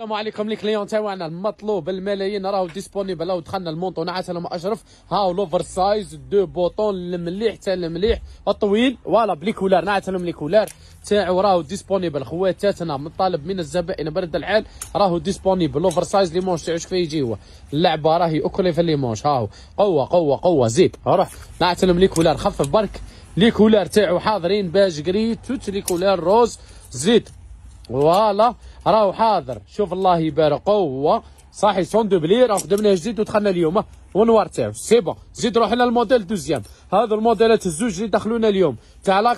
السلام عليكم لي كليون تاعنا المطلوب الملايين راهو ديسبونيبل راهو دخلنا المونطو عسلامة اشرف هاو لوفر سايز دو بوطون المليح تاع المليح الطويل فوالا بلي كولار نعتلهم لي كولار تاعو راهو ديسبونيبل خواتاتنا مطالب من الزبائن برد الحال راهو ديسبونيبل لوفر سايز لي مونش تاعو شكون يجي هو اللعبه راهي اوكلي في لي مونش هاو قوه قوه قوه زيب روح نعتلهم لي كولار خفف برك لي كولار تاعو حاضرين باش جري توت لي كولار روز زيد فوالا راهو حاضر شوف الله يبارك هو صاحي سون دو بلي راه جديد ودخلنا اليوم ونوار تاعو سي بون زيد روحنا للموديل دوزيام هذا الموديلات الزوج اللي دخلونا اليوم تاع لا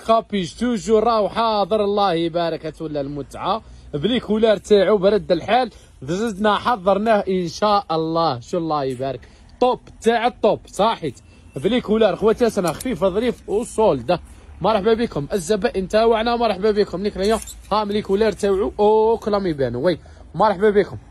توجور راهو حاضر الله يبارك تولى المتعه بلي كولار تاعو برد الحال زدنا حضرناه ان شاء الله شو الله يبارك طوب تاع الطوب صاحيت بلي كولار خواتاتنا خفيف ظريف وسولده مرحبا بكم الزبائن تاوعنا مرحبا بكم نكرا يوم هام ملي تاوعو او كلامي بانو وي مرحبا بكم